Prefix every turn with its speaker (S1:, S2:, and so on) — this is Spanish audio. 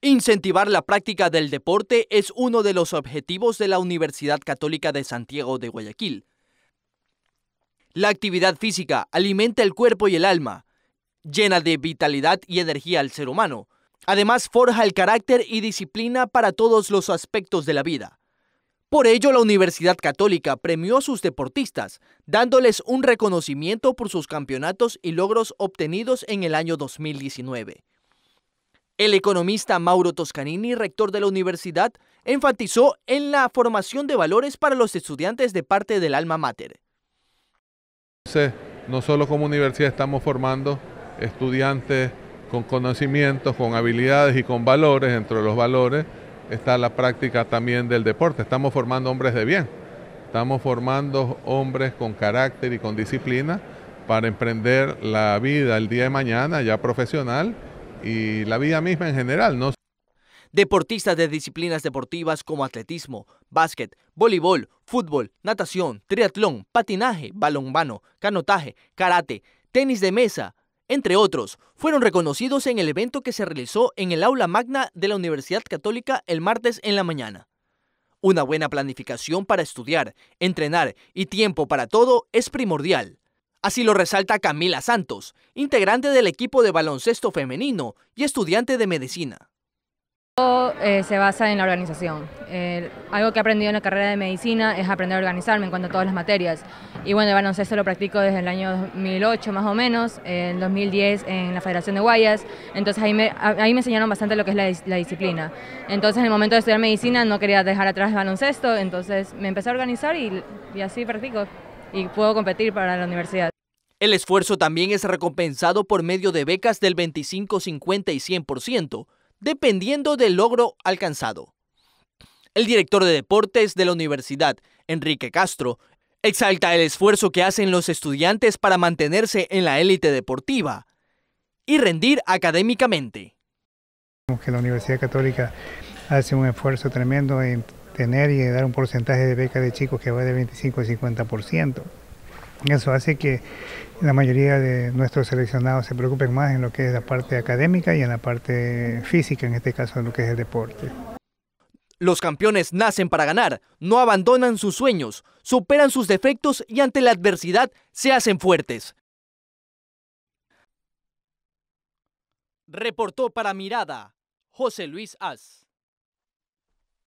S1: Incentivar la práctica del deporte es uno de los objetivos de la Universidad Católica de Santiago de Guayaquil. La actividad física alimenta el cuerpo y el alma, llena de vitalidad y energía al ser humano. Además, forja el carácter y disciplina para todos los aspectos de la vida. Por ello, la Universidad Católica premió a sus deportistas, dándoles un reconocimiento por sus campeonatos y logros obtenidos en el año 2019. El economista Mauro Toscanini, rector de la universidad, enfatizó en la formación de valores para los estudiantes de parte del alma mater.
S2: No solo como universidad estamos formando estudiantes con conocimientos, con habilidades y con valores. Entre los valores está la práctica también del deporte. Estamos formando hombres de bien. Estamos formando hombres con carácter y con disciplina para emprender la vida el día de mañana ya profesional y la vida misma en general, ¿no? Deportistas de disciplinas deportivas como atletismo, básquet,
S1: voleibol, fútbol, natación, triatlón, patinaje, balonmano, canotaje, karate, tenis de mesa, entre otros, fueron reconocidos en el evento que se realizó en el aula magna de la Universidad Católica el martes en la mañana. Una buena planificación para estudiar, entrenar y tiempo para todo es primordial. Así lo resalta Camila Santos, integrante del equipo de baloncesto femenino y estudiante de medicina.
S3: Todo eh, se basa en la organización. algo que he aprendido en la carrera de medicina es aprender a organizarme en cuanto a todas las materias. Y bueno, el baloncesto lo practico desde el año 2008 más o menos, en 2010 en la Federación de Guayas. Entonces ahí me, ahí me enseñaron bastante lo que es la, disciplina. Entonces en el momento de estudiar medicina no quería dejar atrás el baloncesto, entonces me empecé a organizar y, y así practico y puedo competir para la universidad.
S1: El esfuerzo también es recompensado por medio de becas del 25, 50 y 100%, dependiendo del logro alcanzado. El director de deportes de la universidad, Enrique Castro, exalta el esfuerzo que hacen los estudiantes para mantenerse en la élite deportiva y rendir académicamente.
S4: la Universidad Católica hace un esfuerzo tremendo en tener y dar un porcentaje de beca de chicos que va de 25 a 50%. Eso hace que la mayoría de nuestros seleccionados se preocupen más en lo que es la parte académica y en la parte física, en este caso en lo que es el deporte.
S1: Los campeones nacen para ganar, no abandonan sus sueños, superan sus defectos y ante la adversidad se hacen fuertes. Reportó para Mirada José Luis As